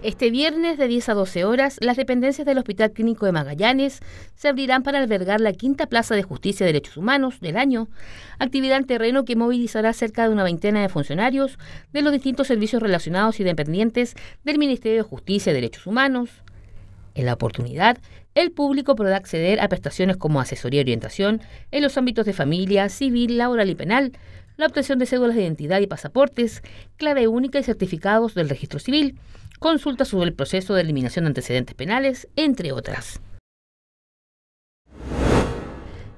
Este viernes de 10 a 12 horas, las dependencias del Hospital Clínico de Magallanes se abrirán para albergar la quinta Plaza de Justicia y Derechos Humanos del año, actividad en terreno que movilizará cerca de una veintena de funcionarios de los distintos servicios relacionados y dependientes del Ministerio de Justicia y Derechos Humanos. En la oportunidad, el público podrá acceder a prestaciones como asesoría y orientación en los ámbitos de familia, civil, laboral y penal, la obtención de cédulas de identidad y pasaportes, clave única y certificados del registro civil, consultas sobre el proceso de eliminación de antecedentes penales, entre otras.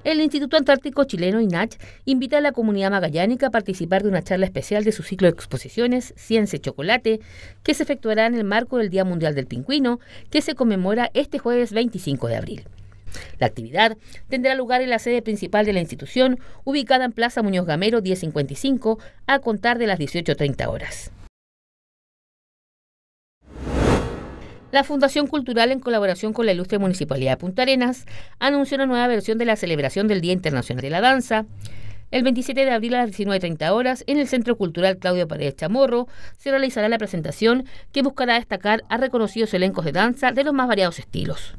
El Instituto Antártico Chileno INACH invita a la comunidad magallánica a participar de una charla especial de su ciclo de exposiciones Ciencia y Chocolate, que se efectuará en el marco del Día Mundial del Pingüino, que se conmemora este jueves 25 de abril. La actividad tendrá lugar en la sede principal de la institución, ubicada en Plaza Muñoz Gamero 1055, a contar de las 18.30 horas. La Fundación Cultural, en colaboración con la Ilustre Municipalidad de Punta Arenas, anunció una nueva versión de la celebración del Día Internacional de la Danza. El 27 de abril a las 19.30 horas, en el Centro Cultural Claudio Paredes Chamorro, se realizará la presentación que buscará destacar a reconocidos elencos de danza de los más variados estilos.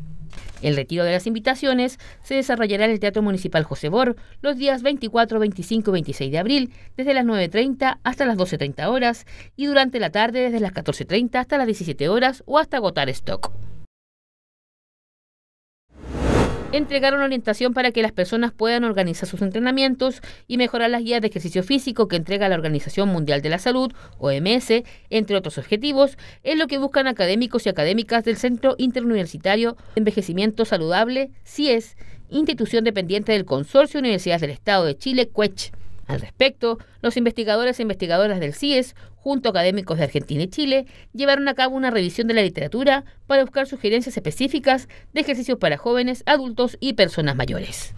El retiro de las invitaciones se desarrollará en el Teatro Municipal José Bor los días 24, 25 y 26 de abril, desde las 9.30 hasta las 12.30 horas y durante la tarde desde las 14.30 hasta las 17 horas o hasta agotar stock. Entregar una orientación para que las personas puedan organizar sus entrenamientos y mejorar las guías de ejercicio físico que entrega la Organización Mundial de la Salud, OMS, entre otros objetivos, es lo que buscan académicos y académicas del Centro Interuniversitario de Envejecimiento Saludable, CIES, institución dependiente del Consorcio Universidades del Estado de Chile, CUECH. Al respecto, los investigadores e investigadoras del CIES, junto a académicos de Argentina y Chile, llevaron a cabo una revisión de la literatura para buscar sugerencias específicas de ejercicios para jóvenes, adultos y personas mayores.